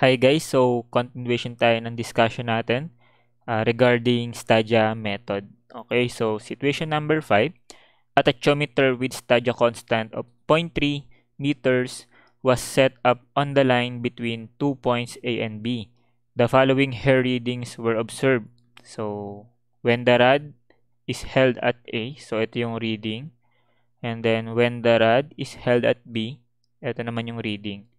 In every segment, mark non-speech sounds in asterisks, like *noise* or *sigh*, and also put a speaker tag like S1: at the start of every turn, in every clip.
S1: Hi guys, so continuation tayo ng discussion natin uh, regarding Stadia method. Okay, so situation number 5, a tachometer with Stadia constant of 0.3 meters was set up on the line between two points A and B. The following hair readings were observed. So, when the rod is held at A, so ito yung reading. And then, when the rod is held at B, ito naman yung reading.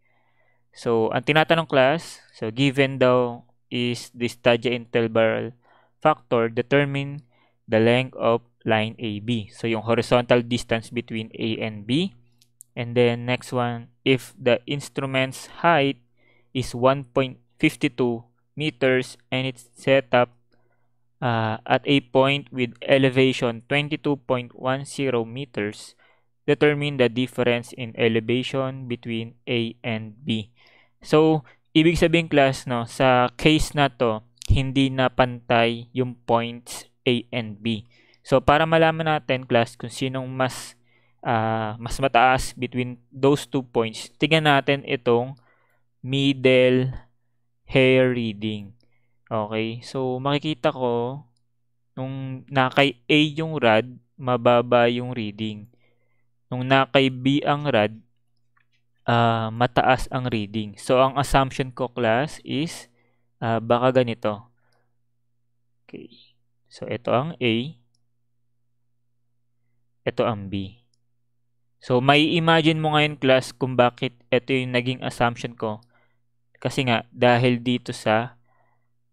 S1: So, ang tinatanong class, so given daw is the Stadia interval factor determine the length of line AB. So, yung horizontal distance between A and B. And then, next one, if the instrument's height is 1.52 meters and it's set up uh, at a point with elevation 22.10 meters, determine the difference in elevation between A and B. So, ibig sabihin class, no, sa case na to, hindi na pantay yung points A and B. So, para malaman natin class kung sinong mas uh, mas mataas between those two points, tingnan natin itong middle hair reading. Okay? So, makikita ko nung nakay A yung rad, mababa yung reading. Nung nakay B ang rad, uh, mataas ang reading. So, ang assumption ko class is uh, baka ganito. Okay. So, ito ang A. Ito ang B. So, may imagine mo ngayon class kung bakit ito yung naging assumption ko. Kasi nga, dahil dito sa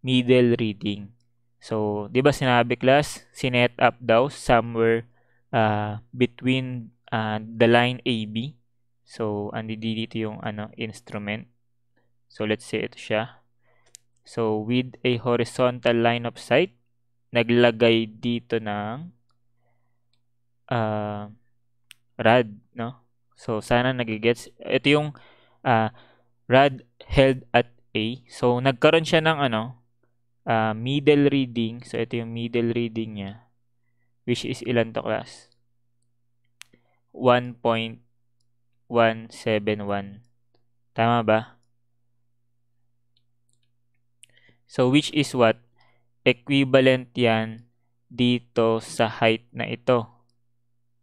S1: middle reading. So, 'di ba sinabi class, sinet up daw somewhere uh, between uh, the line AB So, andito dito yung ano, instrument. So, let's say ito siya. So, with a horizontal line of sight, naglagay dito ng uh, ah, rad, no? So, sana nagigets. Ito yung uh, ah, rad held at A. So, nagkaroon siya ng ano, uh, middle reading. So, ito yung middle reading niya, which is ilan to class? 1.5 171. Tama ba? So, which is what? Equivalent yan dito sa height na ito.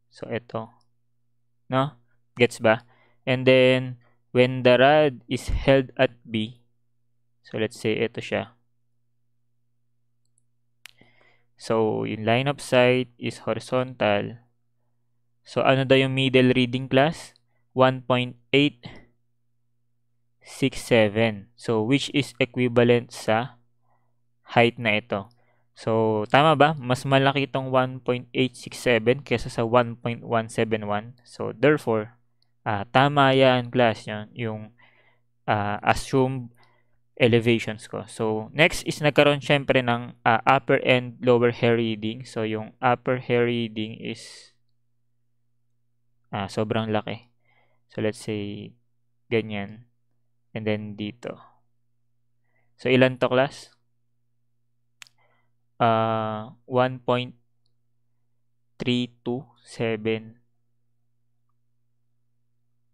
S1: So, ito. No? Gets ba? And then, when the rod is held at B, so let's say ito siya. So, yung line of sight is horizontal. So, ano daw yung middle reading class? 1.867. So, which is equivalent sa height na ito. So, tama ba? Mas malaki itong 1.867 kesa sa 1.171. So, therefore, uh, tama yan class yan, yung uh, assumed elevations ko. So, next is nagkaroon syempre ng uh, upper and lower hair reading. So, yung upper hair reading is uh, sobrang laki. So, let's say, ganyan. And then, dito. So, ilan to class? Uh, ah, 1.327.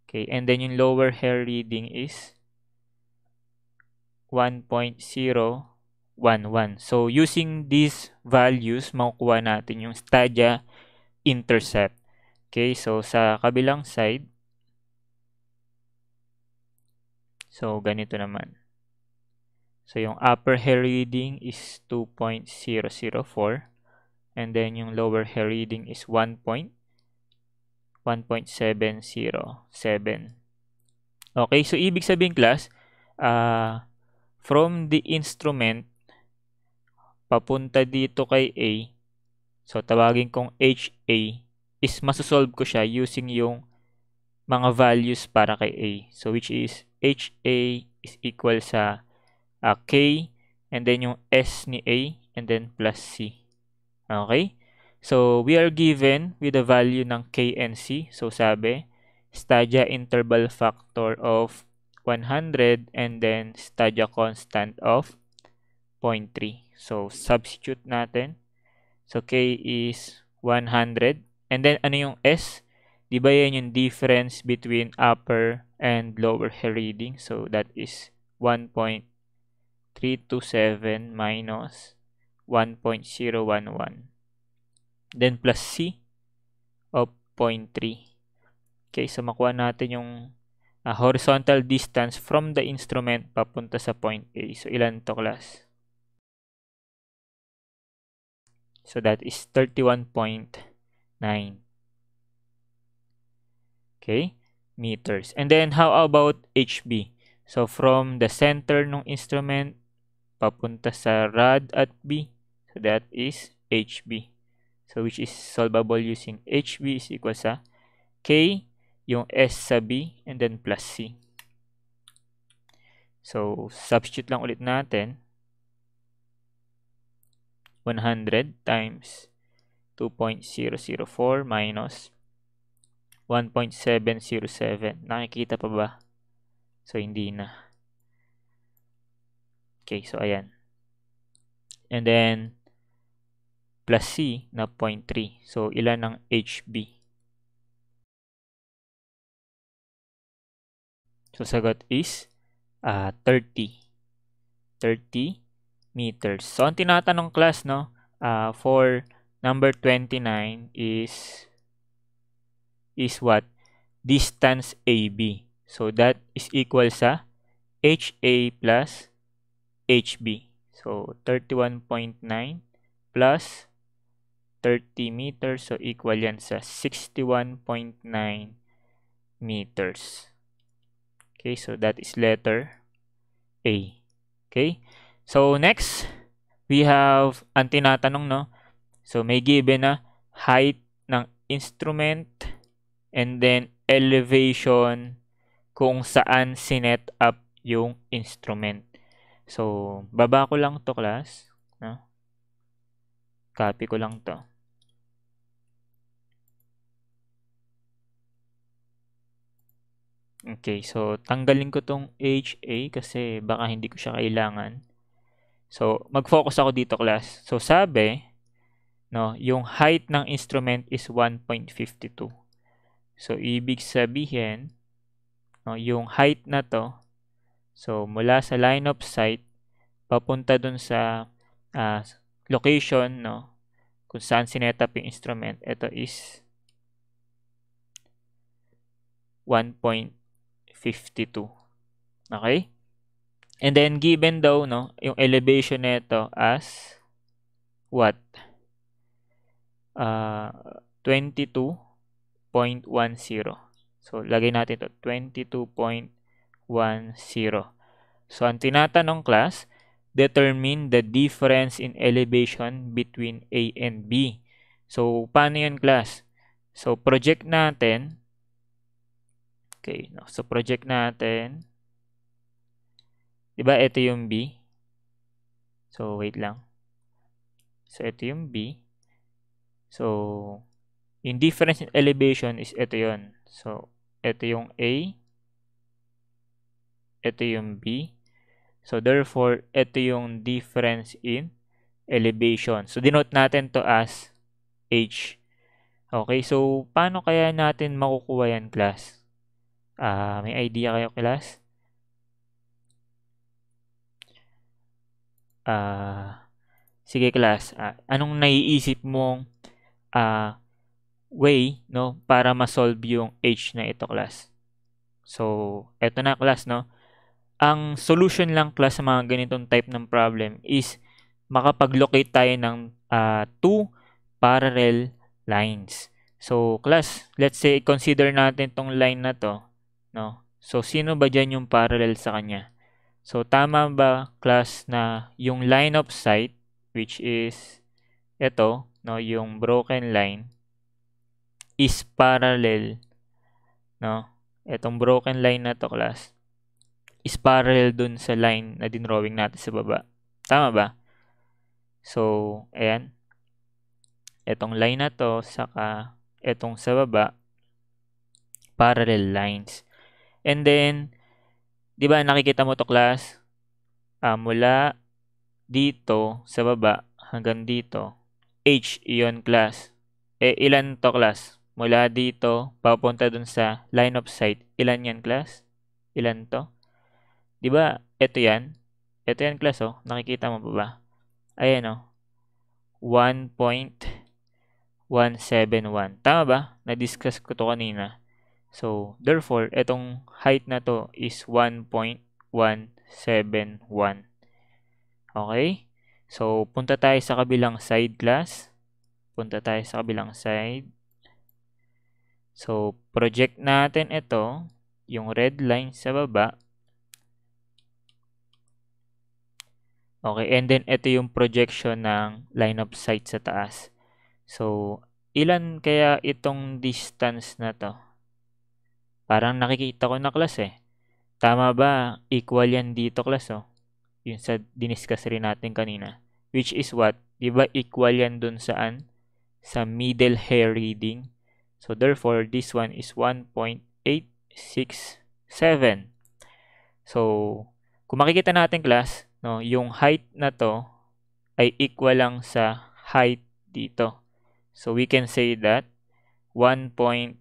S1: Okay, and then yung lower hair reading is 1.011. So, using these values, makukuha natin yung stadia intercept. Okay, so sa kabilang side, So, ganito naman. So, yung upper hair reading is 2.004 and then yung lower hair reading is 1.1.707. Okay, so ibig sabihin class, uh, from the instrument papunta dito kay A. So, tawagin kong HA is masosolve ko siya using yung mga values para kay A. So, which is HA is equal sa uh, K and then yung S ni A and then plus C. Okay? So, we are given with the value ng K and C. So, sabi, Stadia interval factor of 100 and then Stadia constant of 0.3. So, substitute natin. So, K is 100. And then, ano yung S? Di ba yan yung difference between upper and lower reading? So, that is 1.327 minus 1.011. Then, plus C of 0.3. Okay, so makuha natin yung uh, horizontal distance from the instrument papunta sa point A. So, ilan to class? So, that is 31.9. Okay? Meters. And then, how about HB? So, from the center ng instrument, papunta sa rod at B. So, that is HB. So, which is solvable using HB is equal sa K, yung S sa B, and then plus C. So, substitute lang ulit natin. 100 times 2.004 minus 1.707. Nakikita pa ba? So, hindi na. Okay, so ayan. And then, plus C na 0.3. So, ilan ang HB? So, sagot is uh, 30. 30 meters. So, ang tinatanong class, no, uh, for number 29 is is what? Distance AB. So that is equal sa HA plus HB. So 31.9 plus 30 meters. So equal yan sa 61.9 meters. Okay, so that is letter A. Okay, so next, we have, ang tinatanong, no? So, may given na height ng instrument and then elevation kung saan sinet up yung instrument. So, baba ko lang to class. No? Copy ko lang to. Okay, so tanggalin ko tong HA kasi baka hindi ko siya kailangan. So, mag-focus ako dito class. So, sabi, no, yung height ng instrument is 1.52. So, ibig sabihin, no, yung height na to, so mula sa line of sight, papunta dun sa uh, location, no, kung saan sinetap yung instrument, ito is 1.52. Okay? And then, given daw, no, yung elevation nito as what? Uh, ah, 22 22.10. So, lagay natin ito, 22.10. So, ang tinatanong class, determine the difference in elevation between A and B. So, paano yun class? So, project natin. Okay, no. so project natin. Diba, ito yung B. So, wait lang. So, ito yung B. So, yung difference in elevation is ito yon So, ito yung A. Ito yung B. So, therefore, ito yung difference in elevation. So, denote natin to as H. Okay, so, paano kaya natin makukuha yan, class? Uh, may idea kayo, class? Uh, sige, class. Uh, anong naiisip mong uh, way no para ma-solve yung h na ito class. So, eto na class no. Ang solution lang class sa mga ganitong type ng problem is makapag-locate tayo ng uh, two parallel lines. So, class, let's say consider natin tong line na to, no? So, sino ba diyan yung parallel sa kanya? So, tama ba class na yung line of sight which is ito, no, yung broken line is parallel, no? Etong broken line na to class is parallel dun sa line na drawing natin sa baba. Tama ba? So, ayan. Etong line na to, saka etong sa baba, parallel lines. And then, di ba nakikita mo to class? Uh, mula dito sa baba hanggang dito, H iyon class. Eh, ilan to class? mula dito papunta dun sa line of sight. Ilan yan class? Ilan to? 'Di ba? Ito yan. Ito yan class oh. Nakikita mo ba ba? Ayan oh. 1.171. Tama ba? Na-discuss ko to kanina. So, therefore, itong height na to is 1.171. Okay? So, punta tayo sa kabilang side class. Punta tayo sa kabilang side. So, project natin ito, yung red line sa baba. Okay, and then ito yung projection ng line of sight sa taas. So, ilan kaya itong distance na to? Parang nakikita ko na class eh. Tama ba? Equal yan dito class oh. Yung sa diniscuss rin natin kanina. Which is what? Diba equal yan dun saan? Sa middle hair reading. So therefore, this one is 1.867. So, kung makikita natin class, no, yung height na to ay equal lang sa height dito. So we can say that 1.171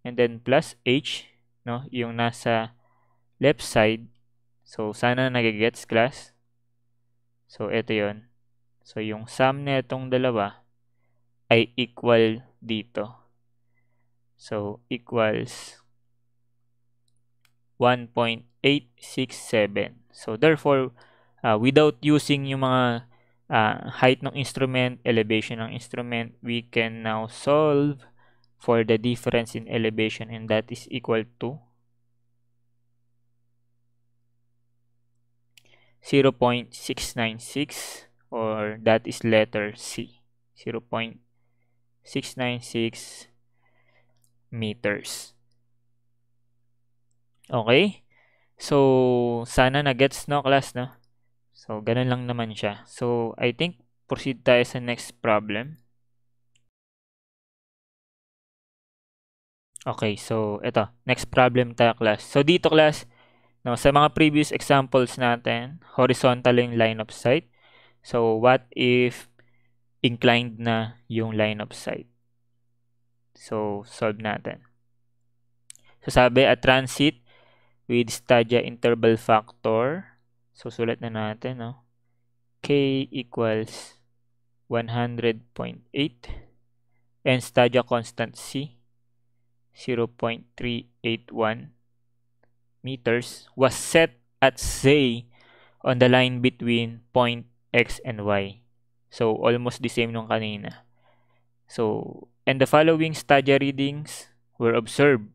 S1: and then plus h no yung nasa left side so sana nagigets class so ito yon so yung sum nitong dalawa ay equal dito. So, equals 1.867. So, therefore, uh, without using yung mga uh, height ng instrument, elevation ng instrument, we can now solve for the difference in elevation and that is equal to 0.696 or that is letter C 0.696 696 meters. Okay? So, sana na-gets, no, class, no? So, ganun lang naman siya. So, I think, proceed tayo sa next problem. Okay, so, ito. Next problem tayo, class. So, dito, class, no, sa mga previous examples natin, horizontal yung line of sight. So, what if inclined na yung line of sight. So, solve natin. So, sabi, a transit with stadia interval factor. So, sulat na natin, no? K equals 100.8 and stadia constant C 0.381 meters was set at say on the line between point X and Y. So, almost the same nung kanina. So, and the following stadia readings were observed.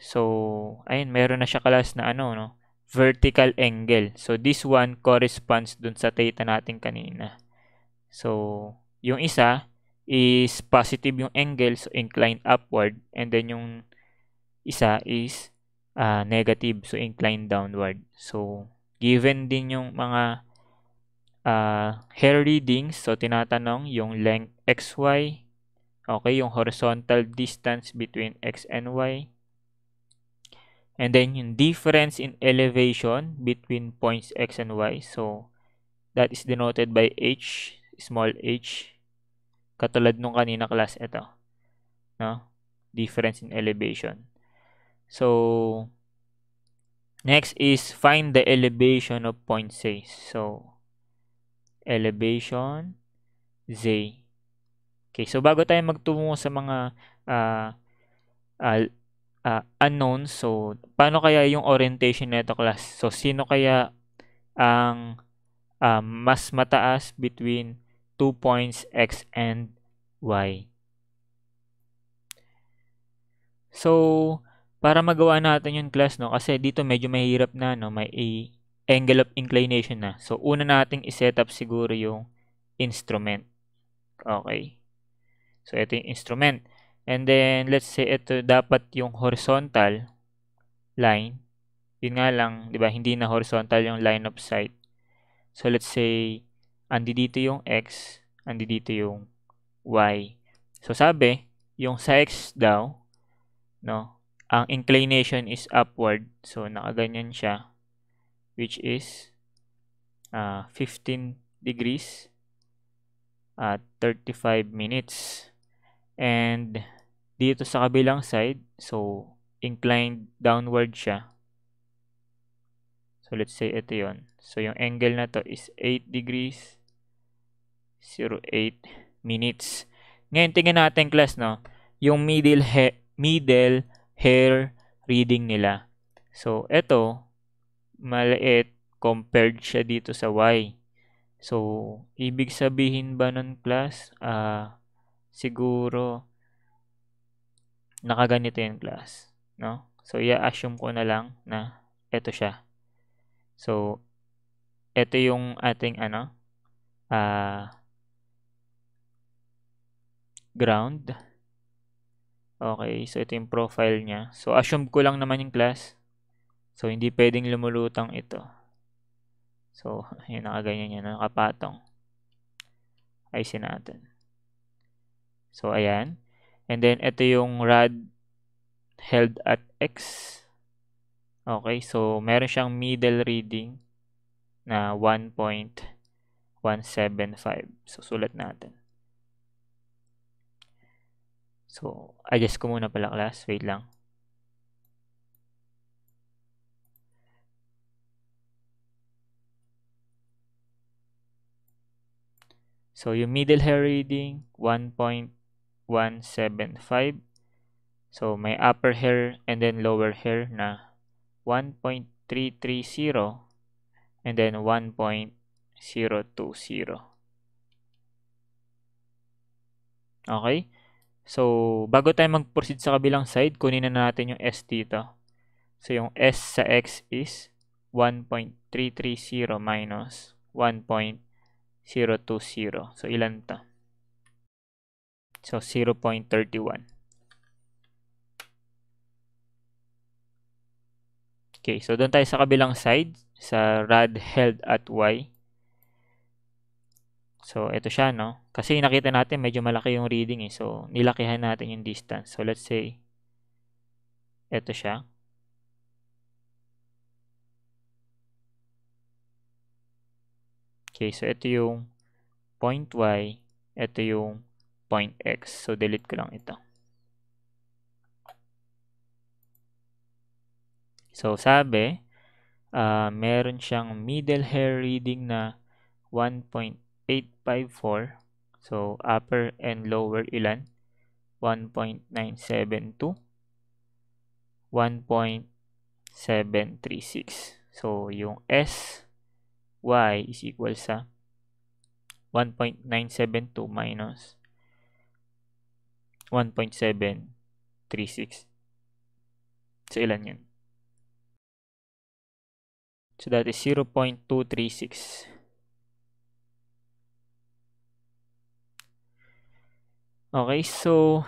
S1: So, ayun, meron na siya kalas na ano, no? Vertical angle. So, this one corresponds dun sa theta natin kanina. So, yung isa is positive yung angle, so inclined upward. And then yung isa is uh, negative, so inclined downward. So, given din yung mga uh, ah, hair readings. So, tinatanong yung length xy. Okay, yung horizontal distance between x and y. And then, yung difference in elevation between points x and y. So, that is denoted by h, small h. Katulad nung kanina class, ito. No? Difference in elevation. So, next is find the elevation of point C. So, elevation z. Okay, so bago tayo magtungo sa mga uh, ah, uh, ah, uh, ah, unknown, so paano kaya yung orientation nito class? So sino kaya ang uh, mas mataas between two points x and y? So, para magawa natin yung class, no? Kasi dito medyo mahirap na, no? May A, angle of inclination na. So, una nating iset up siguro yung instrument. Okay. So, ito yung instrument. And then, let's say ito dapat yung horizontal line. Yun nga lang, di ba, hindi na horizontal yung line of sight. So, let's say, andi dito yung x, andi dito yung y. So, sabi, yung sa x daw, no, ang inclination is upward. So, nakaganyan siya which is uh, 15 degrees at 35 minutes. And dito sa kabilang side, so inclined downward siya. So let's say ito yon. So yung angle na to is 8 degrees 08 minutes. Ngayon tingnan natin class no, yung middle he middle hair reading nila. So ito maliit compared siya dito sa y. So, ibig sabihin ba nun class? Uh, siguro, nakaganito yung class. No? So, i-assume ko na lang na ito siya. So, ito yung ating ano, uh, ground. Okay, so ito yung profile niya. So, assume ko lang naman yung class. So, hindi pwedeng lumulutang ito. So, *laughs* yun, nakaganyan yun, nakapatong. Ayusin natin. So, ayan. And then, ito yung rod held at X. Okay, so meron siyang middle reading na 1.175. So, sulat natin. So, adjust ko muna pala class. Wait lang. So, yung middle hair reading, 1.175. So, may upper hair and then lower hair na 1.330 and then 1.020. Okay? So, bago tayo mag-proceed sa kabilang side, kunin na natin yung S dito. So, yung S sa X is 1.330 minus 1.020. 020. So, ilan to? So, 0.31. Okay, so doon tayo sa kabilang side, sa rad held at y. So, ito siya, no? Kasi nakita natin, medyo malaki yung reading, eh. So, nilakihan natin yung distance. So, let's say, ito siya. Okay, so ito yung point y, ito yung point x. So, delete ko lang ito. So, sabi, uh, meron siyang middle hair reading na 1.854. So, upper and lower ilan? 1.972, 1.736. So, yung S y is equal sa 1.972 minus 1.736. So, ilan yun? So, that is 0.236. Okay, so,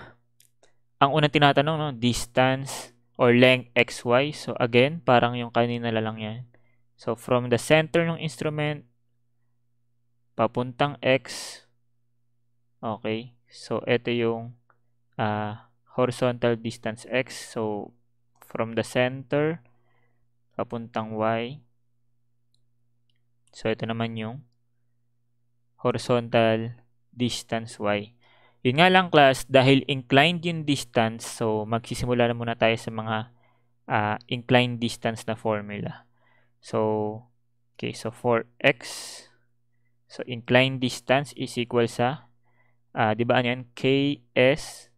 S1: ang unang tinatanong, no, distance or length xy. So, again, parang yung kanina lang yan. So, from the center ng instrument, papuntang X. Okay. So, ito yung uh, horizontal distance X. So, from the center, papuntang Y. So, ito naman yung horizontal distance Y. Yun nga lang class, dahil inclined yung distance, so magsisimula na muna tayo sa mga uh, inclined distance na formula. So, okay, so for x, so inclined distance is equal sa, uh, di ba yan? Ks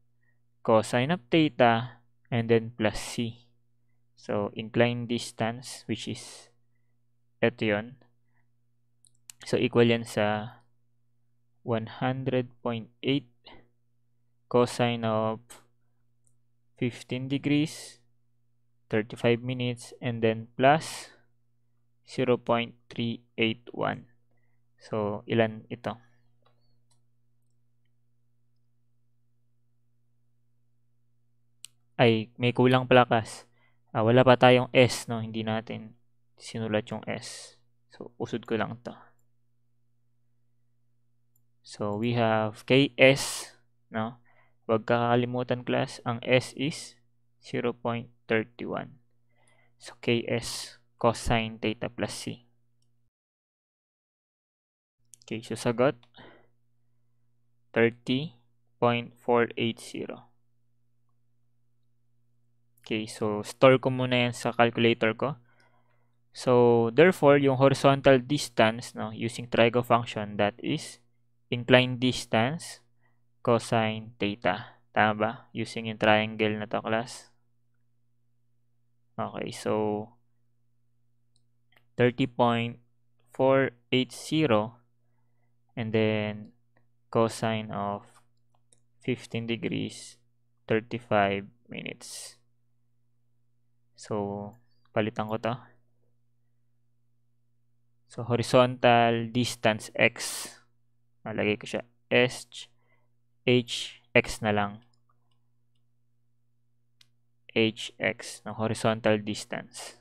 S1: cosine of theta and then plus c. So, inclined distance which is ito yun. So, equal yan sa 100.8 cosine of 15 degrees, 35 minutes, and then plus 0.381. So, ilan ito? Ay, may kulang plakas. Ah, wala pa tayong S, no? Hindi natin sinulat yung S. So, usod ko lang to. So, we have KS, no? Huwag kakalimutan class, ang S is 0.31. So, KS cosine theta plus c. Okay, so sagot 30.480. Okay, so store ko muna yan sa calculator ko. So, therefore, yung horizontal distance, no, using trigo function, that is inclined distance cosine theta. Tama ba? Using yung triangle na to, class. Okay, so, 30.480 and then cosine of 15 degrees 35 minutes so palitan ko to so horizontal distance x malagay ko siya s h x na lang hx ng horizontal distance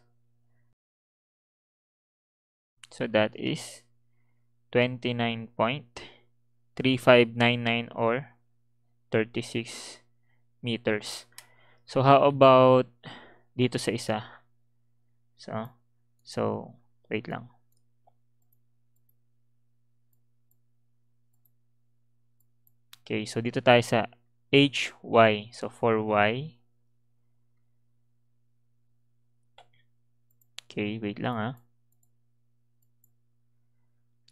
S1: So that is 29.3599 or 36 meters. So how about dito sa isa? So, so wait lang. Okay, so dito tayo sa HY. So for Y. Okay, wait lang ah.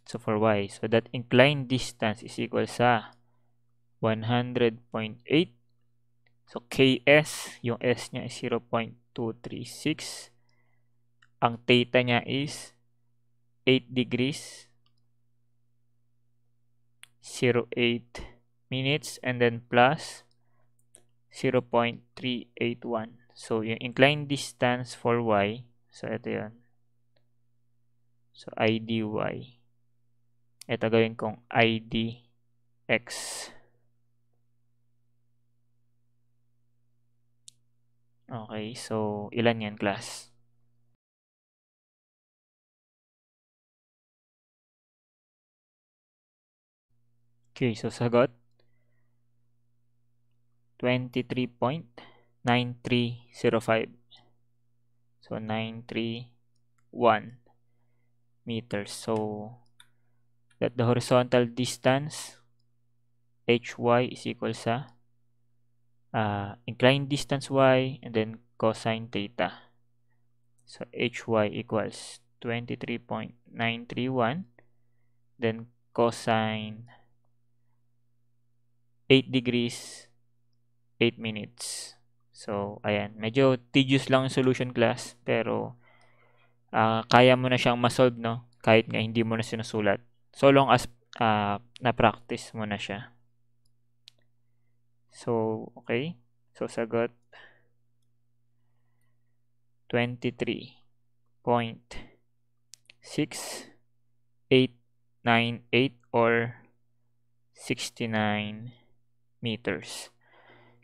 S1: So for y, so that inclined distance is equal sa 100.8. So KS, yung S niya is 0.236. Ang theta niya is 8 degrees zero eight minutes and then plus 0.381. So, yung inclined distance for y, so ito yun. So, IDY. ito gawin kong id x okay so ilan yan class okay so sagot 23.9305 so 931 meters so that the horizontal distance hy is equal sa uh, inclined distance y and then cosine theta. So hy equals 23.931 then cosine 8 degrees 8 minutes. So, ayan. Medyo tedious lang yung solution class pero uh, kaya mo na siyang masolve, no? Kahit nga hindi mo na sinusulat. So long as uh, na-practice mo na siya. So, okay. So, sagot 23.6898 or 69 meters.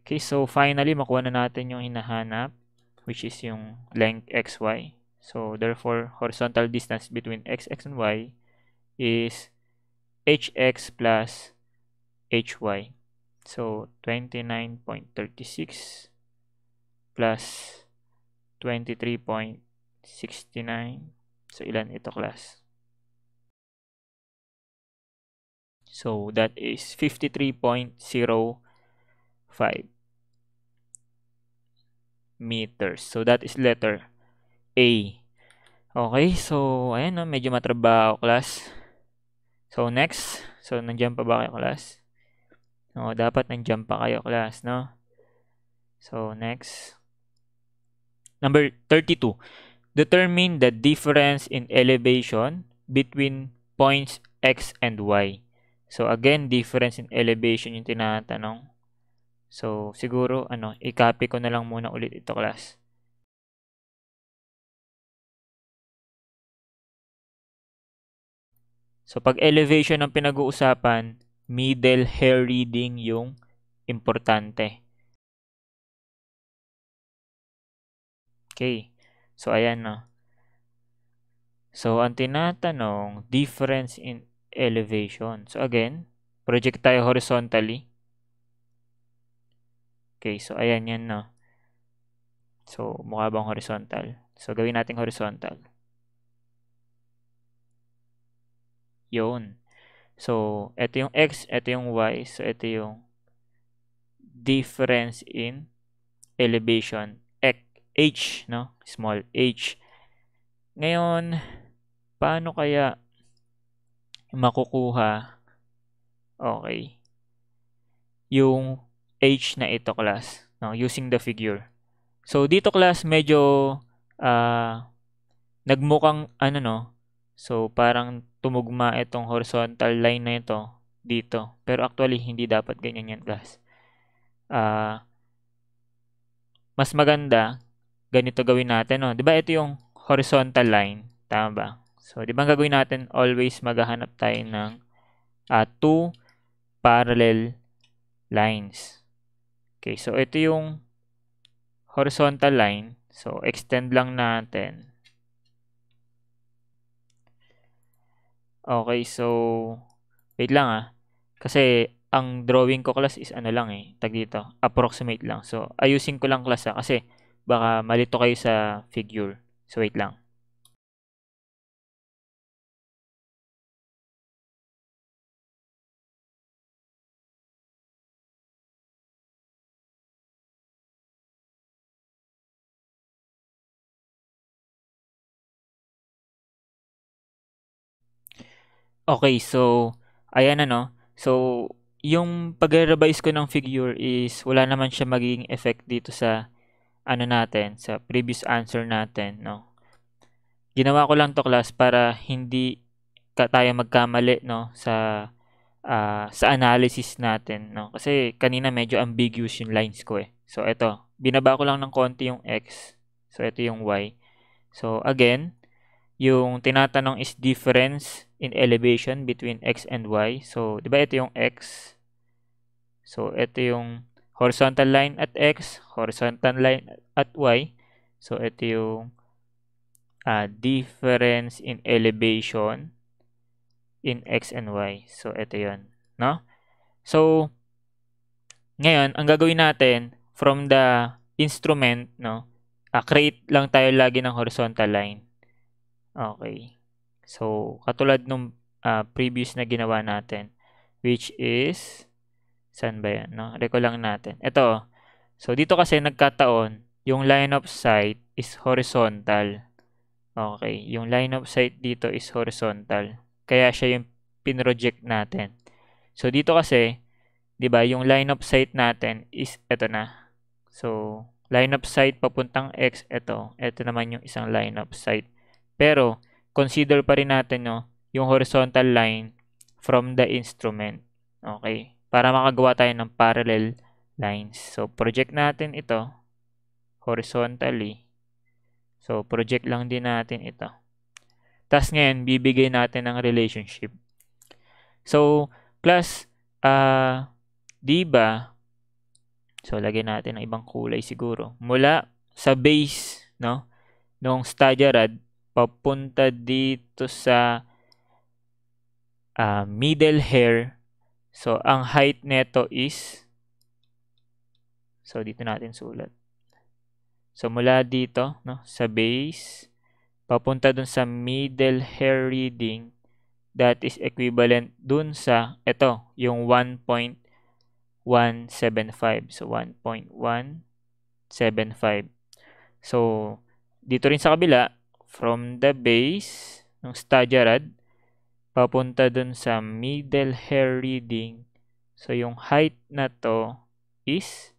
S1: Okay, so finally, makuha na natin yung hinahanap, which is yung length xy. So, therefore, horizontal distance between x, x, and y is hx plus hy. So 29.36 plus 23.69. So ilan ito class? So that is 53.05 meters. So that is letter A. Okay, so ayan no, medyo matrabaho class. So, next. So, nandiyan pa ba kayo, class? No, dapat nandiyan pa kayo, class, no? So, next. Number 32. Determine the difference in elevation between points X and Y. So, again, difference in elevation yung tinatanong. So, siguro, ano, i-copy ko na lang muna ulit ito, class. So pag elevation ang pinag-uusapan, middle hair reading yung importante. Okay. So ayan na. So ang tinatanong, difference in elevation. So again, project tayo horizontally. Okay, so ayan yan na. So mukha bang horizontal? So gawin natin horizontal. yon So, ito yung x, ito yung y, so ito yung difference in elevation x, h, no? Small h. Ngayon, paano kaya makukuha okay yung h na ito class no using the figure so dito class medyo uh, nagmukhang ano no so parang tumugma itong horizontal line na ito dito. Pero actually, hindi dapat ganyan yan class. Uh, ah, mas maganda, ganito gawin natin. No? ba diba, ito yung horizontal line. Tama ba? So, di ba gagawin natin always maghahanap tayo ng uh, two parallel lines. Okay, so ito yung horizontal line. So, extend lang natin. Okay, so, wait lang ah. Kasi, ang drawing ko class is ano lang eh, tag dito, approximate lang. So, ayusin ko lang class ah, kasi baka malito kayo sa figure. So, wait lang. Okay, so, ayan ano. So, yung pag-revise ko ng figure is wala naman siya magiging effect dito sa ano natin, sa previous answer natin, no? Ginawa ko lang to class para hindi ka tayo magkamali, no? Sa, uh, sa analysis natin, no? Kasi kanina medyo ambiguous yung lines ko, eh. So, eto. Binaba ko lang ng konti yung x. So, ito yung y. So, again, yung tinatanong is difference in elevation between x and y. So, di ba ito yung x? So, ito yung horizontal line at x, horizontal line at y. So, ito yung uh, difference in elevation in x and y. So, ito yun. No? So, ngayon, ang gagawin natin from the instrument, no, uh, create lang tayo lagi ng horizontal line. Okay. So, katulad nung uh, previous na ginawa natin, which is, saan ba yan? No? Recall lang natin. Ito, so dito kasi nagkataon, yung line of sight is horizontal. Okay, yung line of sight dito is horizontal. Kaya siya yung pinroject natin. So, dito kasi, di ba, yung line of sight natin is ito na. So, line of sight papuntang X, ito. Ito naman yung isang line of sight. Pero, consider pa rin natin no, yung horizontal line from the instrument. Okay? Para makagawa tayo ng parallel lines. So, project natin ito horizontally. So, project lang din natin ito. Tapos ngayon, bibigay natin ng relationship. So, class, uh, ah, di ba, so lagyan natin ng ibang kulay siguro, mula sa base, no, nung stadia rad, papunta dito sa uh, middle hair. So, ang height nito is So, dito natin sulat. So, mula dito, no, sa base, papunta dun sa middle hair reading, that is equivalent dun sa, ito, yung 1.175. So, 1.175. So, dito rin sa kabila, from the base ng rod papunta dun sa middle hair reading. So, yung height na to is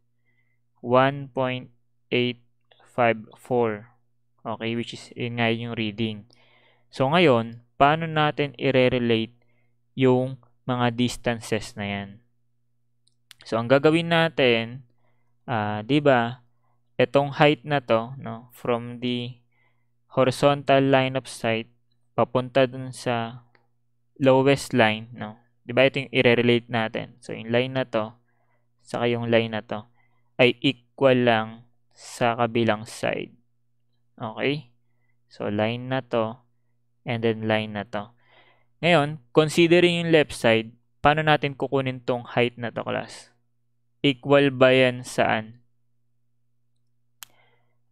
S1: 1.854. Okay, which is yun nga yung reading. So, ngayon, paano natin i-relate yung mga distances na yan? So, ang gagawin natin, uh, di ba, itong height na to, no, from the horizontal line of sight papunta dun sa lowest line, no? Diba ba ito yung i-relate natin. So yung line na to saka yung line na to ay equal lang sa kabilang side. Okay? So line na to and then line na to. Ngayon, considering yung left side, paano natin kukunin tong height na to class? Equal ba yan saan?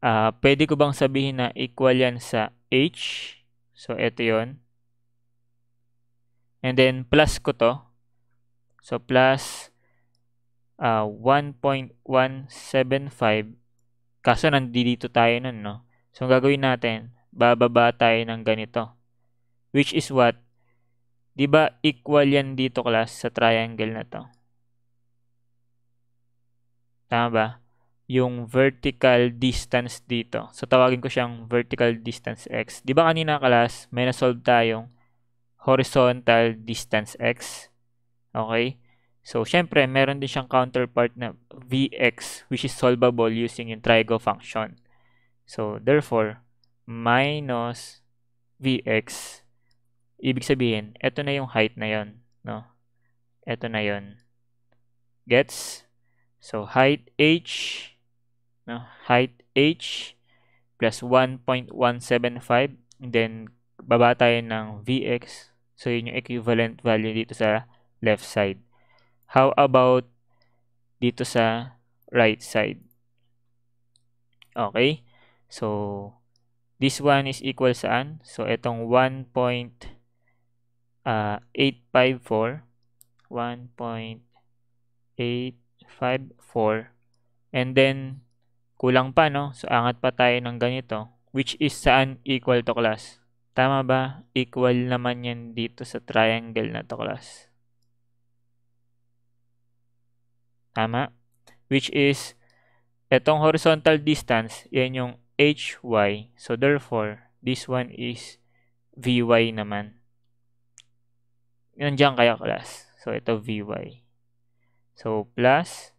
S1: Uh, pwede ko bang sabihin na equal yan sa h? So, ito yon And then, plus ko to. So, plus uh, ah, 1.175. Kaso, nandito tayo nun, no? So, gagawin natin, bababa tayo ng ganito. Which is what? 'Di ba equal yan dito class sa triangle na to? Tama ba? yung vertical distance dito. So, tawagin ko siyang vertical distance x. Di ba kanina class, may na-solve tayong horizontal distance x. Okay? So, syempre, meron din siyang counterpart na vx which is solvable using yung trigo function. So, therefore, minus vx, ibig sabihin, ito na yung height na yon, no? Ito na yon. Gets? So, height h no? height h plus 1.175 then baba tayo ng vx so yun yung equivalent value dito sa left side how about dito sa right side okay so this one is equal saan so itong 1. 854 1.854 and then Kulang pa, no? So, angat pa tayo ng ganito. Which is saan equal to class? Tama ba? Equal naman yan dito sa triangle na to class. Tama? Which is, etong horizontal distance, yan yung hy. So, therefore, this one is vy naman. Nandiyan kaya class. So, ito vy. So, plus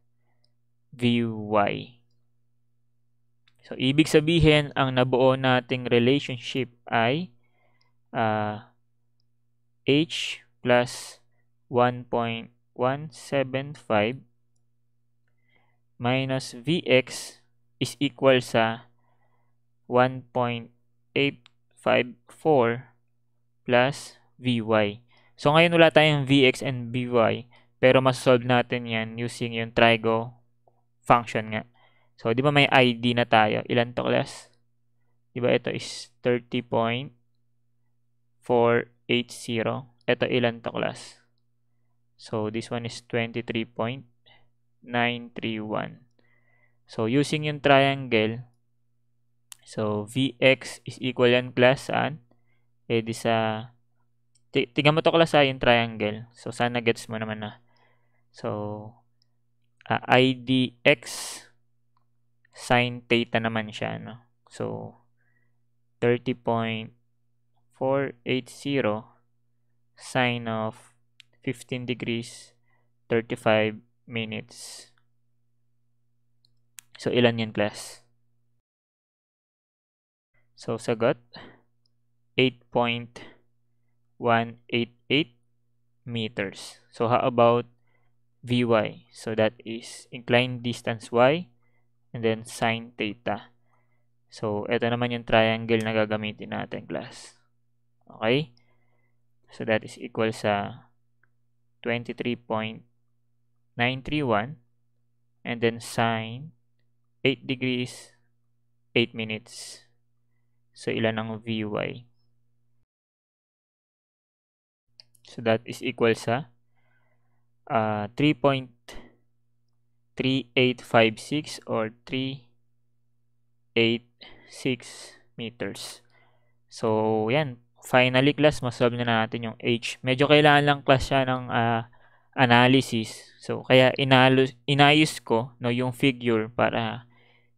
S1: vy. So, ibig sabihin, ang nabuo nating relationship ay uh, h plus 1.175 minus vx is equal sa 1.854 plus vy. So, ngayon wala tayong vx and vy, pero mas-solve natin yan using yung trigo function nga. So, di ba may ID na tayo? Ilan to class? Di ba ito is 30.480. Ito ilan to class? So, this one is 23.931. So, using yung triangle, so Vx is equal yan class saan? Eh di sa, tingnan mo to class ha, ah, yung triangle. So, sana gets mo naman na. Ah. So, uh, ah, IDX sine theta naman siya, no? So, 30.480 sine of 15 degrees 35 minutes. So, ilan yan class? So, sagot 8.188 meters. So, how about VY? So, that is inclined distance Y and then sine theta. So, ito naman yung triangle na gagamitin natin, class. Okay? So, that is equal sa 23.931 and then sine 8 degrees 8 minutes. So, ilan ang VY? So, that is equal sa uh, 3.3 3856 or 386 meters. So, yan. Finally, class, masolve na natin yung H. Medyo kailangan lang class siya ng uh, analysis. So, kaya inalos, inayos ko no, yung figure para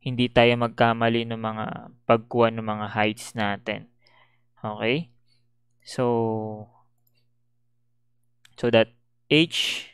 S1: hindi tayo magkamali ng mga pagkuha ng mga heights natin. Okay? So, so that H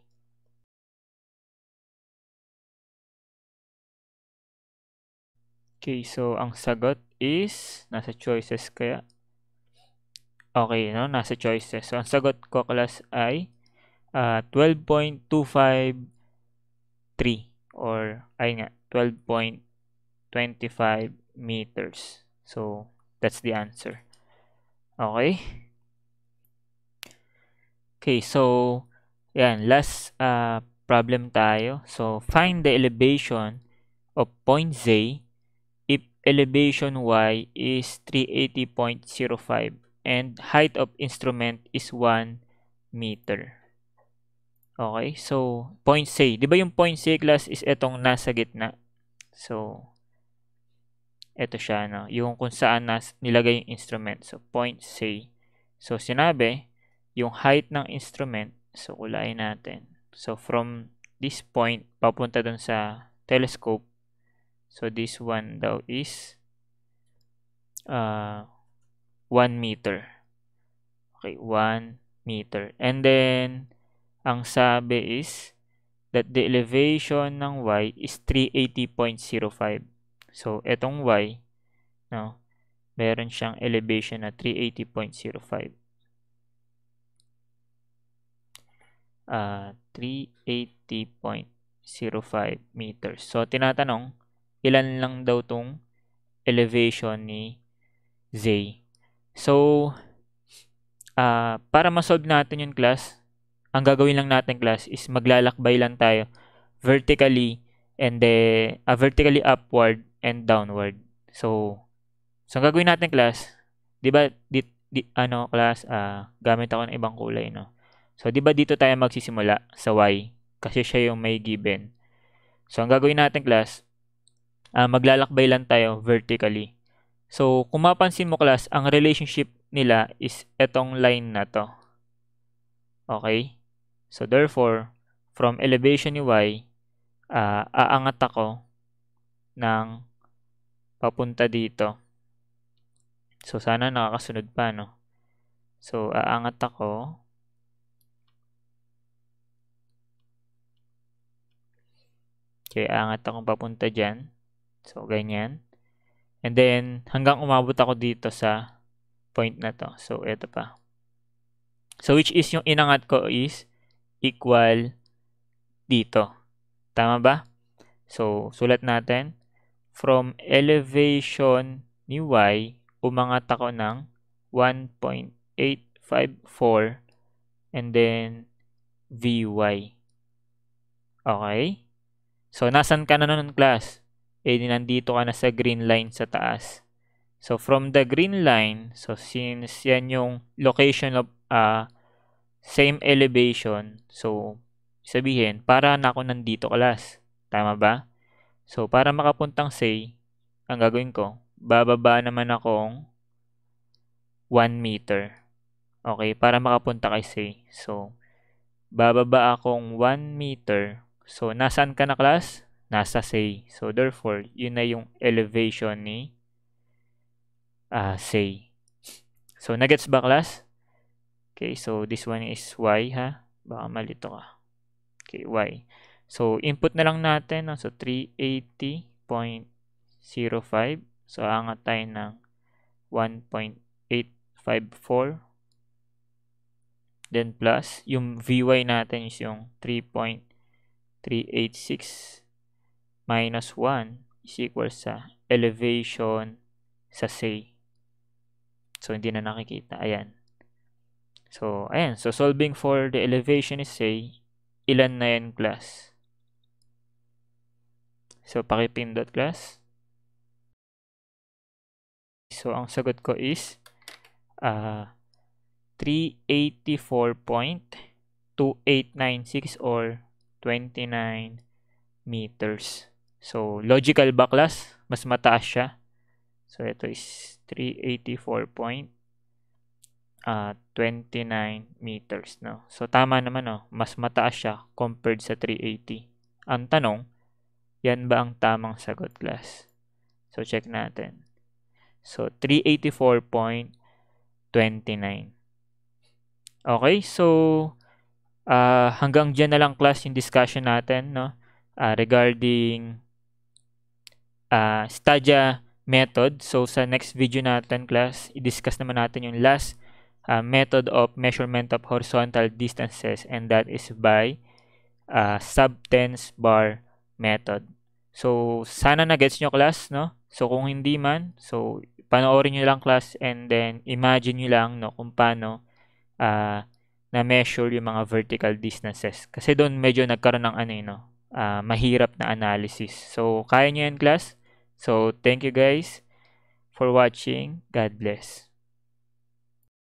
S1: Okay, so ang sagot is nasa choices kaya. Okay, no? Nasa choices. So ang sagot ko class ay uh, ah, 12.253 or ay nga 12.25 meters. So that's the answer. Okay? Okay, so yan, last uh, problem tayo. So find the elevation of point Z elevation y is 380.05 and height of instrument is 1 meter. Okay, so point C. Di ba yung point C class is itong nasa gitna? So, ito siya, no? yung kung saan nas, nilagay yung instrument. So, point C. So, sinabi, yung height ng instrument, so kulayin natin. So, from this point, papunta dun sa telescope, So this one daw is uh, 1 meter. Okay, 1 meter. And then, ang sabi is that the elevation ng y is 380.05. So, etong y, no, meron siyang elevation na 380.05. Uh, 380.05 meters. So, tinatanong, ilan lang daw tong elevation ni z. So, uh, para masolve natin yung class, ang gagawin lang natin class is maglalakbay lang tayo vertically and then uh, vertically upward and downward. So, so ang gagawin natin class, 'di ba? Di, di, ano class, uh, gamit ako ng ibang kulay, no. So, 'di ba dito tayo magsisimula sa y kasi siya yung may given. So, ang gagawin natin class, uh, maglalakbay lang tayo vertically. So, kung mapansin mo class, ang relationship nila is etong line na to. Okay? So, therefore, from elevation ni y, uh, aangat ako ng papunta dito. So, sana nakakasunod pa, no? So, aangat ako. Okay, aangat akong papunta dyan. So, ganyan. And then, hanggang umabot ako dito sa point na to. So, ito pa. So, which is yung inangat ko is equal dito. Tama ba? So, sulat natin. From elevation ni y, umangat ako ng 1.854 and then vy. Okay? So, nasan ka na nun class? eh nandito ka na sa green line sa taas. So from the green line, so since yan yung location of uh, same elevation, so sabihin, para na ako nandito class. Tama ba? So para makapuntang say, ang gagawin ko, bababa naman akong 1 meter. Okay, para makapunta kay say. So bababa akong 1 meter. So nasaan ka na class? nasa say. So, therefore, yun na yung elevation ni uh, say. So, nagets ba class? Okay, so this one is y ha. Baka mali to ka. Okay, y. So, input na lang natin. No? So, 380.05. So, angat tayo ng 1.854. Then plus, yung Vy natin is yung 3.386 minus 1 is equal sa elevation sa say. So, hindi na nakikita. Ayan. So, ayan. So, solving for the elevation is say, ilan na yan class? So, pakipindot class. So, ang sagot ko is uh, ah, 384.2896 or 29 meters. So, logical backlas, mas mataas siya. So, ito is 384 point uh, ah, 29 meters, no? So, tama naman, no? Mas mataas siya compared sa 380. Ang tanong, yan ba ang tamang sagot, class? So, check natin. So, 384.29. Okay, so, uh, hanggang dyan na lang, class, yung discussion natin, no? Uh, regarding uh, Stadia method. So sa next video natin class, i-discuss naman natin yung last uh, method of measurement of horizontal distances and that is by uh, subtens bar method. So sana na gets nyo class, no? So kung hindi man, so panoorin nyo lang class and then imagine nyo lang no kung paano uh, na-measure yung mga vertical distances. Kasi doon medyo nagkaroon ng ano yun, eh, no? uh, mahirap na analysis. So kaya nyo yan class? So, thank you guys for watching. God bless.